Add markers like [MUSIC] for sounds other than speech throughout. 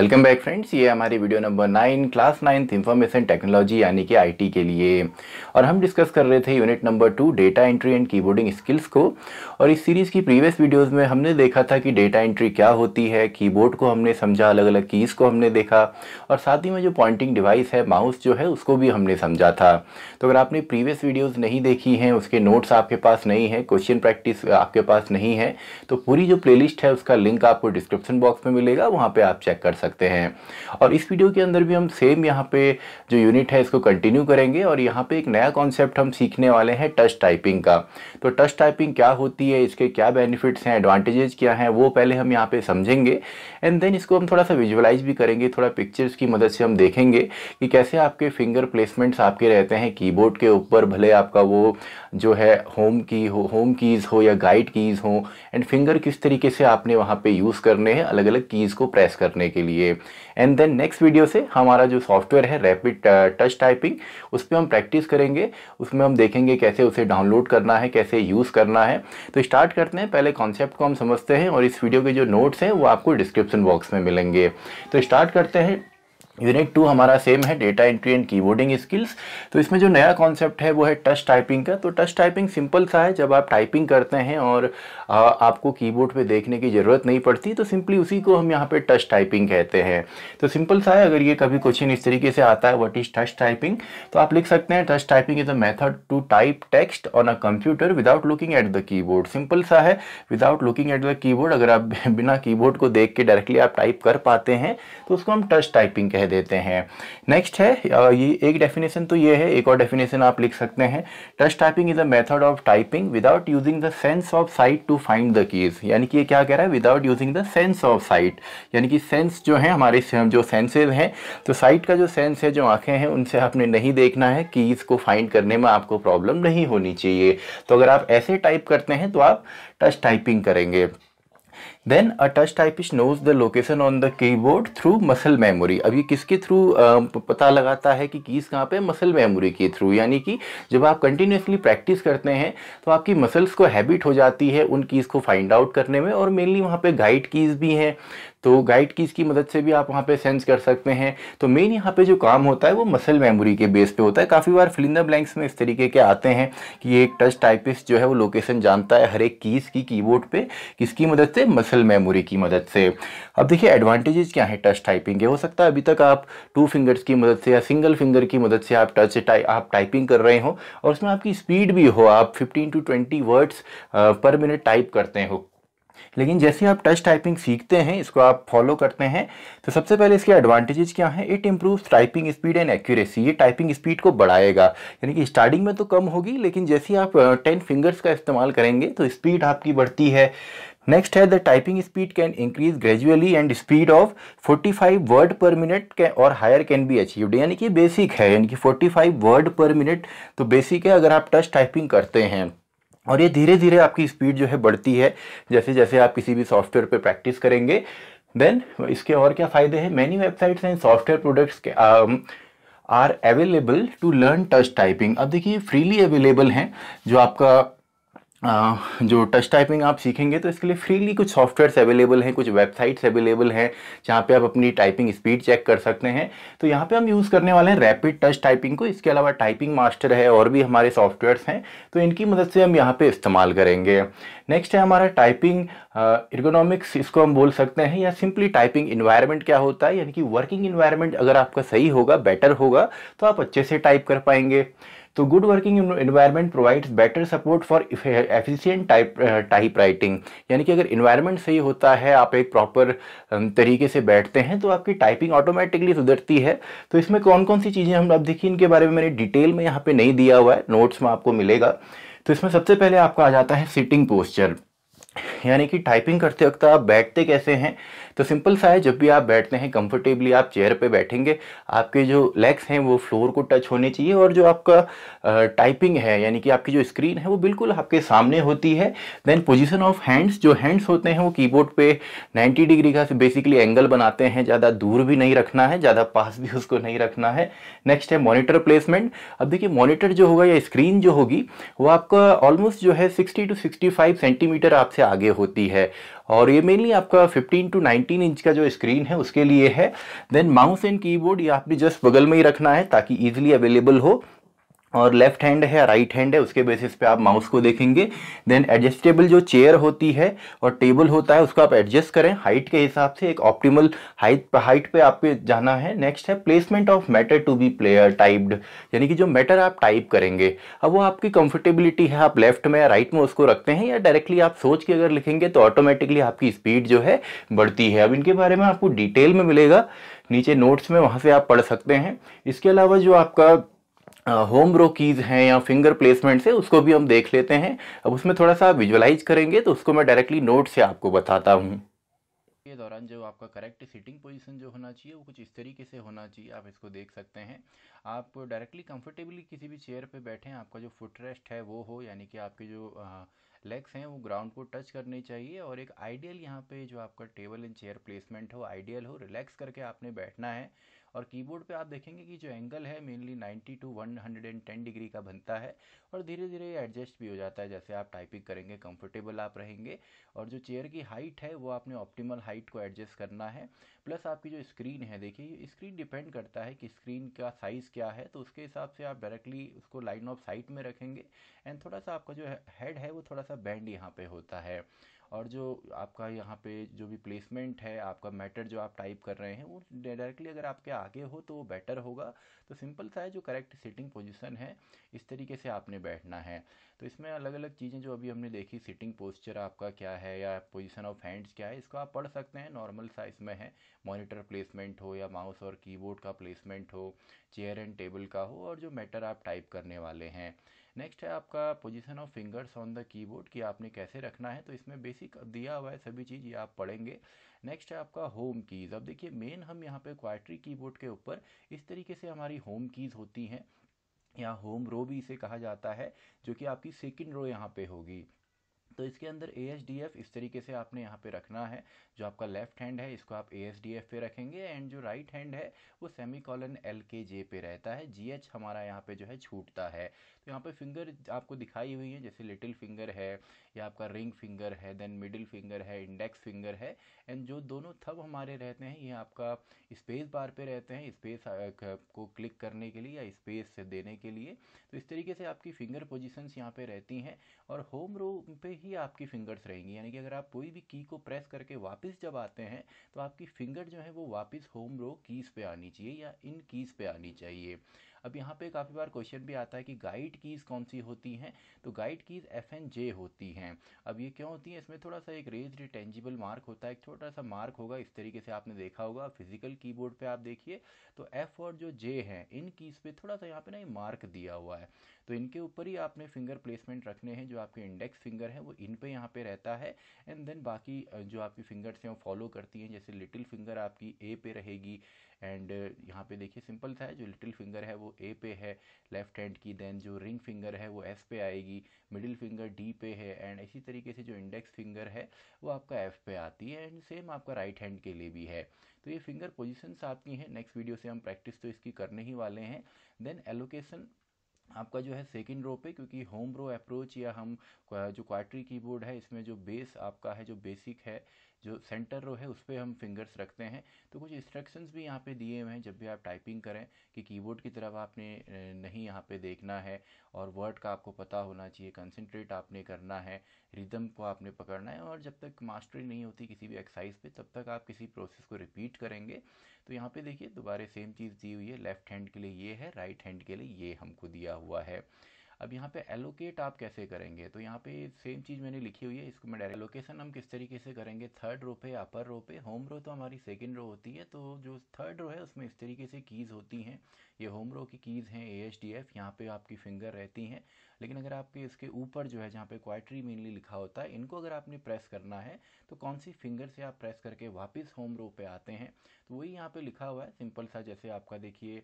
Welcome back friends ये हमारी video number nine class ninth information technology यानी कि आईटी के लिए और हम डिस्कस कर रहे थे unit number two data entry and keyboarding skills को और इस सीरीज़ की प्रीवियस वीडियोस में हमने देखा था कि डेटा एंट्री क्या होती है कीबोर्ड को हमने समझा अलग अलग कीज़ को हमने देखा और साथ ही में जो पॉइंटिंग डिवाइस है माउस जो है उसको भी हमने समझा था तो अगर आपने प्रीवियस वीडियोज़ नहीं देखी हैं उसके नोट्स आपके पास नहीं है क्वेश्चन प्रैक्टिस आपके पास नहीं है तो पूरी जो प्ले है उसका लिंक आपको डिस्क्रिप्शन बॉक्स में मिलेगा वहाँ पर आप चेक कर सकते सकते हैं और इस वीडियो के अंदर भी हम सेम यहाँ पे जो यूनिट है इसको कंटिन्यू करेंगे और यहाँ पे एक नया कॉन्सेप्ट हम सीखने वाले हैं टच टाइपिंग का तो टच टाइपिंग क्या होती है इसके क्या बेनिफिट्स हैं एडवांटेजेस क्या हैं वो पहले हम यहाँ पर समझेंगे एंड देन इसको हम थोड़ा सा विजुअलाइज भी करेंगे थोड़ा पिक्चर्स की मदद से हम देखेंगे कि कैसे आपके फिंगर प्लेसमेंट्स आपके रहते हैं कीबोर्ड के ऊपर भले आपका वो जो है होम की हो होम कीज़ हो या गाइड कीज़ हो एंड फिंगर किस तरीके से आपने वहाँ पे यूज़ करने हैं अलग अलग कीज़ को प्रेस करने के लिए लिए एंड देन नेक्स्ट वीडियो से हमारा जो सॉफ्टवेयर है रैपिड टच टाइपिंग उस पर हम प्रैक्टिस करेंगे उसमें हम देखेंगे कैसे उसे डाउनलोड करना है कैसे यूज़ करना है तो स्टार्ट करते हैं पहले कॉन्सेप्ट को हम समझते हैं और इस वीडियो के जो नोट्स हैं वो आपको डिस्क्रिप्शन बॉक्स में मिलेंगे तो स्टार्ट करते हैं यूनिट टू हमारा सेम है data entry and keyboarding skills तो इसमें जो नया कॉन्सेप्ट है वो है टच टाइपिंग का तो टच टाइपिंग सिंपल सा है जब आप टाइपिंग करते हैं और आ, आपको कीबोर्ड पे देखने की ज़रूरत नहीं पड़ती तो सिंपली उसी को हम यहाँ पे टच टाइपिंग कहते हैं तो सिंपल सा है अगर ये कभी क्वेश्चन इस तरीके से आता है वट इज़ टच टाइपिंग तो आप लिख सकते हैं touch typing is a method to type text on a computer without looking at the keyboard simple सा है without looking at the keyboard अगर आप [LAUGHS] बिना कीबोर्ड को देख के डायरेक्टली आप टाइप कर पाते हैं तो उसको हम टच टाइपिंग कहते कह देते हैं नेक्स्ट है ये एक डेफिनेशन तो ये है एक और डेफिनेशन आप लिख सकते हैं touch typing is a method of typing without using the sense of sight to find the keys यानी कि ये क्या कह रहा है without using the sense of sight यानी कि सेंस जो है हमारे जो सेंसेज हैं तो साइट का जो सेंस है जो आंखें हैं उनसे आपने नहीं देखना है कीज को फाइंड करने में आपको प्रॉब्लम नहीं होनी चाहिए तो अगर आप ऐसे टाइप करते हैं तो आप टच टाइपिंग करेंगे Then a touch typist knows the location on the keyboard through muscle memory. अब ये किसके थ्रू पता लगाता है कि कीज़ कहाँ पे मसल मेमोरी के थ्रू यानी कि जब आप कंटिन्यूसली प्रैक्टिस करते हैं तो आपकी मसल्स को हैबिट हो जाती है उन कीज़ को फाइंड आउट करने में और मेनली वहाँ पे गाइड कीज़ भी हैं तो गाइड कीज़ की मदद से भी आप वहाँ पे सेंस कर सकते हैं तो मेन यहाँ पे जो काम होता है वो मसल मेमोरी के बेस पे होता है काफ़ी बार फिलिंदा ब्लैंक्स में इस तरीके के आते हैं कि एक टच टाइपिस्ट जो है वो लोकेशन जानता है हर एक कीज़ की कीबोर्ड पे किसकी मदद से मसल स्पेशल मेमोरी की मदद से अब देखिए एडवांटेजेस क्या है टच टाइपिंग के हो सकता है अभी तक आप टू फिंगर्स की मदद से या सिंगल फिंगर की मदद से आप टच टाइ आप टाइपिंग कर रहे हो और उसमें आपकी स्पीड भी हो आप 15 to 20 words per minute type करते हो लेकिन जैसे आप टच टाइपिंग सीखते हैं इसको आप फॉलो करते हैं तो सबसे पहले इसके एडवांटेजेस क्या हैं it improve typing speed and accuracy ये टाइपिंग स्पीड को बढ़ाएगा यानी कि स्टार्टिंग में तो कम होगी लेकिन जैसे आप टेन फिंगर्स का इस्तेमाल करेंगे तो स्पीड आपकी बढ़ती है नेक्स्ट है the typing speed can increase gradually and speed of 45 word per minute और हायर कैन बी अचीव यानी कि बेसिक है यानी कि 45 वर्ड पर मिनट तो बेसिक है अगर आप टच टाइपिंग करते हैं और ये धीरे धीरे आपकी स्पीड जो है बढ़ती है जैसे जैसे आप किसी भी सॉफ्टवेयर पर प्रैक्टिस करेंगे देन इसके और क्या फ़ायदे हैं many websites and software products के are available to learn touch typing अब देखिए फ्रीली अवेलेबल हैं जो आपका जो टच टाइपिंग आप सीखेंगे तो इसके लिए फ्रीली कुछ सॉफ्टवेयर्स अवेलेबल हैं कुछ वेबसाइट्स अवेलेबल हैं जहाँ पे आप अपनी टाइपिंग स्पीड चेक कर सकते हैं तो यहाँ पे हम यूज़ करने वाले हैं रैपिड टच टाइपिंग को इसके अलावा टाइपिंग मास्टर है और भी हमारे सॉफ्टवेयर्स हैं तो इनकी मदद से हम यहाँ पर इस्तेमाल करेंगे नेक्स्ट है हमारा टाइपिंग इकोनॉमिक्स इसको हम बोल सकते हैं या सिंपली टाइपिंग इन्वायरमेंट क्या होता है यानी कि वर्किंग इन्वायरमेंट अगर आपका सही होगा बेटर होगा तो आप अच्छे से टाइप कर पाएंगे तो good working environment provides better support for efficient type type writing यानी कि अगर इन्वायरमेंट सही होता है आप एक प्रॉपर um, तरीके से बैठते हैं तो आपकी टाइपिंग ऑटोमेटिकली सुधरती है तो इसमें कौन कौन सी चीज़ें हम अब देखिए इनके बारे में मैंने डिटेल में यहाँ पे नहीं दिया हुआ है नोट्स में आपको मिलेगा तो इसमें सबसे पहले आपका आ जाता है सिटिंग पोस्चर यानी कि टाइपिंग करते वक्त आप बैठते कैसे हैं तो सिंपल सा है जब भी आप बैठते हैं कंफर्टेबली आप चेयर पे बैठेंगे आपके जो लेग्स हैं वो फ्लोर को टच होने चाहिए और जो आपका टाइपिंग है यानी कि आपकी जो स्क्रीन है वो बिल्कुल आपके सामने होती है देन पोजिशन ऑफ हैंड्स जो हैंड्स होते हैं वो कीबोर्ड पर नाइन्टी डिग्री का बेसिकली एंगल बनाते हैं ज़्यादा दूर भी नहीं रखना है ज़्यादा पास भी उसको नहीं रखना है नेक्स्ट है मोनिटर प्लेसमेंट अब देखिए मोनिटर जो होगा या स्क्रीन जो होगी वो आपका ऑलमोस्ट जो है 60 टू 65 सेंटीमीटर आपसे आगे होती है और ये मेनली आपका 15 टू 19 इंच का जो स्क्रीन है उसके लिए है देन माउस एंड कीबोर्ड ये आपने जस्ट बगल में ही रखना है ताकि ईजिली अवेलेबल हो और लेफ्ट हैंड है राइट हैंड है उसके बेसिस पे आप माउस को देखेंगे देन एडजस्टेबल जो चेयर होती है और टेबल होता है उसको आप एडजस्ट करें हाइट के हिसाब से एक ऑप्टिमल हाइट हाइट पे आपके जाना है नेक्स्ट है placement of matter to be player typed यानी कि जो मैटर आप टाइप करेंगे अब वो आपकी कंफर्टेबिलिटी है आप लेफ्ट में या राइट में उसको रखते हैं या डायरेक्टली आप सोच के अगर लिखेंगे तो ऑटोमेटिकली आपकी स्पीड जो है बढ़ती है अब इनके बारे में आपको डिटेल में मिलेगा नीचे नोट्स में वहाँ से आप पढ़ सकते हैं इसके अलावा जो आपका होम रो कीज़ हैं या फिंगर प्लेसमेंट से उसको भी हम देख लेते हैं अब उसमें थोड़ा सा विजुअलाइज करेंगे तो उसको मैं डायरेक्टली नोट से आपको बताता हूँ के दौरान जो आपका करेक्ट सिटिंग पोजीशन जो होना चाहिए वो कुछ इस तरीके से होना चाहिए आप इसको देख सकते हैं आप डायरेक्टली कंफर्टेबली किसी भी चेयर पे हैं आपका जो फुट रेस्ट है वो हो यानी कि आपके जो लेग्स हैं वो ग्राउंड को टच करने चाहिए और एक आइडियल यहाँ पे जो आपका टेबल एंड चेयर प्लेसमेंट हो आइडियल हो रिलैक्स करके आपने बैठना है और कीबोर्ड पे आप देखेंगे कि जो एंगल है मेनली 90 टू 110 डिग्री का बनता है और धीरे धीरे एडजस्ट भी हो जाता है जैसे आप टाइपिंग करेंगे कंफर्टेबल आप रहेंगे और जो चेयर की हाइट है वो आपने ऑप्टिमल हाइट को एडजस्ट करना है प्लस आपकी जो स्क्रीन है देखिए स्क्रीन डिपेंड करता है कि स्क्रीन का साइज़ क्या है तो उसके हिसाब से आप डायरेक्टली उसको लाइन ऑफ साइट में रखेंगे एंड थोड़ा सा आपका जो हेड है वो थोड़ा सा बैंड यहाँ पे होता है और जो आपका यहाँ पे जो भी प्लेसमेंट है आपका मैटर जो आप टाइप कर रहे हैं वो डायरेक्टली अगर आपके आगे हो तो वो बेटर होगा तो सिंपल सा है जो करेक्ट सिटिंग पोजिशन है इस तरीके से आपने बैठना है तो इसमें अलग अलग चीज़ें जो अभी हमने देखी सिटिंग पोस्चर आपका क्या है या पोजिशन ऑफ हैंड्स क्या है इसको आप पढ़ सकते हैं नॉर्मल साइज में है मॉनिटर प्लेसमेंट हो या माउस और कीबोर्ड का प्लेसमेंट हो चेयर एंड टेबल का हो और जो मैटर आप टाइप करने वाले हैं नेक्स्ट है आपका position of fingers on the keyboard कि आपने कैसे रखना है तो इसमें बेसिक दिया हुआ है सभी चीज़ ये आप पढ़ेंगे नेक्स्ट है आपका होम कीज़ अब देखिए मेन हम यहाँ पे क्वाइट्री कीबोर्ड के ऊपर इस तरीके से हमारी होम कीज़ होती हैं या होम रो भी इसे कहा जाता है जो कि आपकी सेकेंड रो यहाँ पर होगी तो इसके अंदर ए एस डी एफ इस तरीके से आपने यहाँ पे रखना है जो आपका लेफ्ट हैंड है इसको आप ए एस डी एफ पे रखेंगे एंड जो राइट हैंड है वो सेमी कॉलन एल के जे पे रहता है जी एच हमारा यहाँ पे जो है छूटता है तो यहाँ पे फिंगर आपको दिखाई हुई है जैसे लिटिल फिंगर है या आपका रिंग फिंगर है देन मिडिल फिंगर है इंडेक्स फिंगर है एंड जो दोनों थब हमारे रहते हैं ये आपका स्पेस बार पे रहते हैं स्पेस को क्लिक करने के लिए या स्पेस देने के लिए तो इस तरीके से आपकी फिंगर पोजिशंस यहाँ पे रहती हैं और होम रो पे ही आपकी फिंगर्स रहेंगी यानी कि अगर आप कोई भी की को प्रेस करके वापस जब आते हैं तो आपकी फिंगर जो है वो वापस होम रो कीज़ पे आनी चाहिए या इन कीज़ पे आनी चाहिए अब यहाँ पे काफ़ी बार क्वेश्चन भी आता है कि गाइड कीज़ कौन सी होती हैं तो guide keys F and J होती हैं अब ये क्यों होती हैं इसमें थोड़ा सा एक रेज टेंजिबल मार्क होता है एक छोटा सा मार्क होगा इस तरीके से आपने देखा होगा फिजिकल कीबोर्ड पे आप देखिए तो एफ और जो जे हैं इन कीज़ पे थोड़ा सा यहाँ पे ना ये मार्क दिया हुआ है तो इनके ऊपर ही आपने फिंगर प्लेसमेंट रखने हैं जो आपके इंडेक्स फिंगर है वो इन पे यहाँ पे रहता है एंड देन बाकी जो आपकी फिंगर्स हैं वो फॉलो करती हैं जैसे लिटिल फिंगर आपकी ए पे रहेगी एंड यहाँ पे देखिए सिंपल था है जो लिटिल फिंगर है वो ए पे है लेफ्ट हैंड की देन जो रिंग फिंगर है वो एस पे आएगी मिडिल फिंगर डी पे है एंड इसी तरीके से जो इंडेक्स फिंगर है वो आपका एफ पे आती है एंड सेम आपका राइट हैंड के लिए भी है तो ये फिंगर पोजिशंस आपकी हैं नेक्स्ट वीडियो से हम प्रैक्टिस तो इसकी करने ही वाले हैं देन एलोकेशन आपका जो है सेकेंड रो पे क्योंकि होम रो अप्रोच या हम जो क्वार्टरी कीबोर्ड है इसमें जो बेस आपका है जो बेसिक है जो सेंटर रो है उस पर हम फिंगर्स रखते हैं तो कुछ इंस्ट्रक्शंस भी यहाँ पे दिए हुए हैं जब भी आप टाइपिंग करें कि कीबोर्ड की तरफ आपने नहीं यहाँ पे देखना है और वर्ड का आपको पता होना चाहिए कंसनट्रेट आपने करना है रिदम को आपने पकड़ना है और जब तक मास्टरी नहीं होती किसी भी एक्सरसाइज पर तब तक आप किसी प्रोसेस को रिपीट करेंगे तो यहाँ पर देखिए दोबारा सेम चीज़ दी हुई है लेफ्ट हैंड के लिए ये है राइट हैंड के लिए ये हमको दिया हुआ है अब यहाँ पे एलोकेट आप कैसे करेंगे तो यहाँ पे सेम चीज़ मैंने लिखी हुई है इसको मैं डायरेक्ट एलोकेशन हम किस तरीके से करेंगे थर्ड रो पे अपर रो पे होम रो तो हमारी सेकेंड रो होती है तो जो थर्ड रो है उसमें इस तरीके से कीज़ होती हैं ये होम रो की कीज़ हैं ए एच डी एफ यहाँ पे आपकी फिंगर रहती हैं लेकिन अगर आपके इसके ऊपर जो है जहाँ पे क्वाइट्री मेनली लिखा होता है इनको अगर आपने प्रेस करना है तो कौन सी फिंगर से आप प्रेस करके वापस होम रो पे आते हैं तो वही यहाँ पे लिखा हुआ है सिंपल सा जैसे आपका देखिए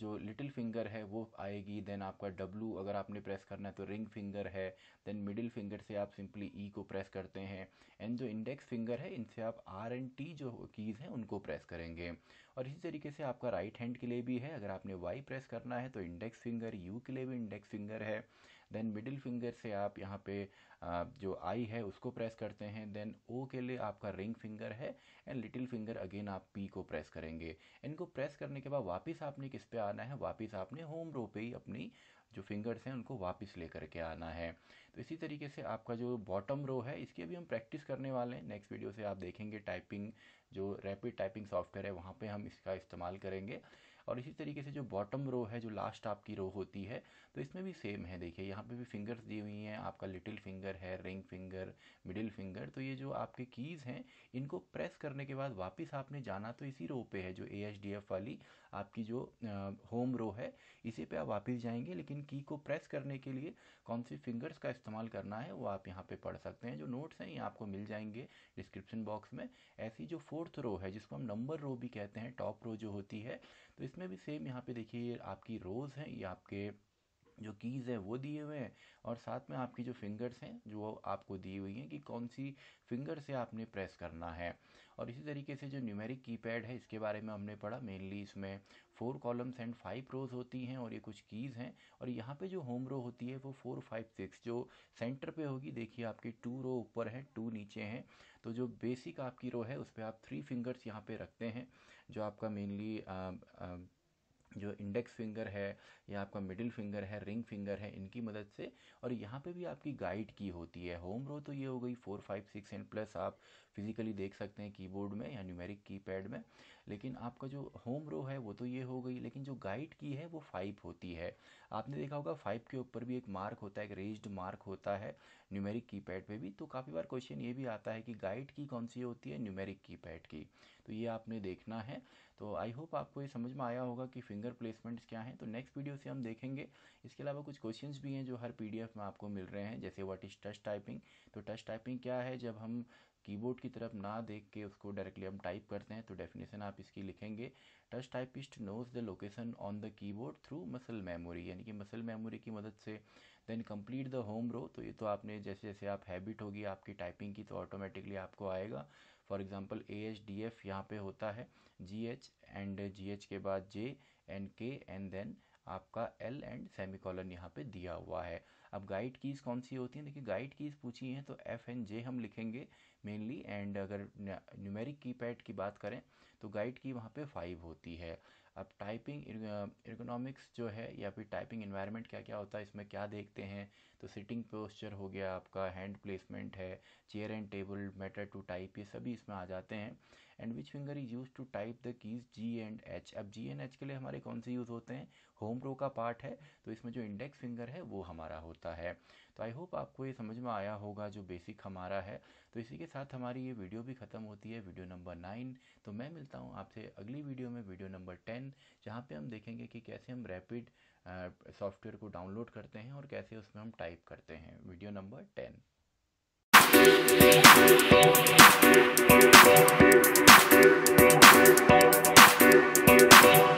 जो लिटिल फिंगर है वो आएगी देन आपका डब्लू अगर आपने प्रेस करना है तो रिंग फिंगर है देन मिडिल फिंगर से आप सिंपली ई e को प्रेस करते हैं एंड जो इंडेक्स फिंगर है इनसे आप आर एंड टी जो कीज़ हैं उनको प्रेस करेंगे और इसी तरीके से आपका राइट हैंड के लिए भी है अगर आपने वाई प्रेस करना है तो इंडेक्स फिंगर यू के लिए भी इंडेक्स फिंगर है देन मिडिल फिंगर से आप यहाँ पे जो आई है उसको प्रेस करते हैं देन ओ के लिए आपका रिंग फिंगर है एंड लिटिल फिंगर अगेन आप पी को प्रेस करेंगे इनको प्रेस करने के बाद वापस आपने किस पे आना है वापस आपने होम रो पे ही अपनी जो फिंगर्स हैं उनको वापस ले करके आना है तो इसी तरीके से आपका जो बॉटम रो है इसकी अभी हम प्रैक्टिस करने वाले हैं नेक्स्ट वीडियो से आप देखेंगे टाइपिंग जो रैपिड टाइपिंग सॉफ्टवेयर है वहाँ पे हम इसका इस्तेमाल करेंगे और इसी तरीके से जो बॉटम रो है जो लास्ट आपकी रो होती है तो इसमें भी सेम है देखिए यहाँ पे भी फिंगर्स दी हुई हैं आपका लिटिल फिंगर है रिंग फिंगर मिडिल फिंगर तो ये जो आपके कीज़ हैं इनको प्रेस करने के बाद वापस आपने जाना तो इसी रो पे है जो ए वाली आपकी जो होम रो है इसी पे आप वापस जाएंगे लेकिन की को प्रेस करने के लिए कौन सी फिंगर्स का इस्तेमाल करना है वो आप यहाँ पे पढ़ सकते हैं जो नोट्स हैं ये आपको मिल जाएंगे डिस्क्रिप्शन बॉक्स में ऐसी जो फोर्थ रो है जिसको हम नंबर रो भी कहते हैं टॉप रो जो होती है तो इसमें इसमें भी सेम यहाँ पे देखिए आपकी रोज़ हैं ये आपके जो कीज़ है वो दिए हुए हैं और साथ में आपकी जो फिंगर्स हैं जो आपको दी हुई हैं कि कौन सी फिंगर से आपने प्रेस करना है और इसी तरीके से जो न्यूमेरिक कीपैड है इसके बारे में हमने पढ़ा मेनली इसमें four columns and five rows होती हैं और ये कुछ कीज़ हैं और यहाँ पे जो होम रो होती है वो फोर फाइव सिक्स जो सेंटर पे होगी देखिए आपके टू रो ऊपर है टू नीचे हैं तो जो बेसिक आपकी रो है उस पर आप थ्री फिंगर्स यहाँ पे रखते हैं जो आपका मेनली जो इंडेक्स फिंगर है या आपका मिडिल फिंगर है रिंग फिंगर है इनकी मदद से और यहाँ पे भी आपकी गाइड की होती है होम रो तो ये हो गई four five six and plus आप फिजिकली देख सकते हैं कीबोर्ड में या न्यूमेरिक कीपैड में लेकिन आपका जो होम रो है वो तो ये हो गई लेकिन जो गाइड की है वो फाइव होती है आपने देखा होगा फाइव के ऊपर भी एक मार्क होता है एक रेज्ड मार्क होता है न्यूमेरिक कीपैड पे भी तो काफ़ी बार क्वेश्चन ये भी आता है कि गाइड की कौन सी होती है न्यूमेरिक कीपैड की तो ये आपने देखना है तो आई होप आपको ये समझ में आया होगा कि फिंगर प्लेसमेंट्स क्या हैं तो नेक्स्ट वीडियो से हम देखेंगे इसके अलावा कुछ क्वेश्चन भी हैं जो हर पी में आपको मिल रहे हैं जैसे वट इज़ टच टाइपिंग तो टच टाइपिंग क्या है जब हम कीबोर्ड की तरफ ना देख के उसको डायरेक्टली हम टाइप करते हैं तो डेफिनेशन आप इसकी लिखेंगे touch typist knows the location on the keyboard through muscle memory यानी कि मसल मेमोरी की मदद से then complete the home row तो ये तो आपने जैसे जैसे आप हैबिट होगी आपकी टाइपिंग की तो ऑटोमेटिकली आपको आएगा for example A H D F यहाँ पे होता है G H and G H के बाद J and K and then आपका एल एंड सेमी कॉलन यहाँ पे दिया हुआ है अब गाइड कीज़ कौन सी होती हैं देखिए गाइड कीज़ पूछी हैं तो एफ एंड जे हम लिखेंगे मेनली एंड अगर न्यूमेरिक कीपैड की बात करें तो गाइड की वहाँ पे फाइव होती है अब टाइपिंग इकोनॉमिक्स जो है या फिर टाइपिंग इन्वायरमेंट क्या क्या होता है इसमें क्या देखते हैं तो सिटिंग पोस्चर हो गया आपका हैंड प्लेसमेंट है chair and table matter to type ये सभी इसमें आ जाते हैं and which finger is use to type the keys G and H अब जी एंड एच के लिए हमारे कौन से यूज़ होते हैं होम रो का पार्ट है तो इसमें जो इंडेक्स फिंगर है वो हमारा होता है तो आई होप आपको ये समझ में आया होगा जो बेसिक हमारा है तो इसी के साथ हमारी ये वीडियो भी ख़त्म होती है वीडियो नंबर नाइन तो मैं मिलता हूँ आपसे अगली वीडियो में वीडियो नंबर टेन जहाँ पे हम देखेंगे कि कैसे हम रैपिड सॉफ्टवेयर को डाउनलोड करते हैं और कैसे उसमें हम टाइप करते हैं video number ten Thank you.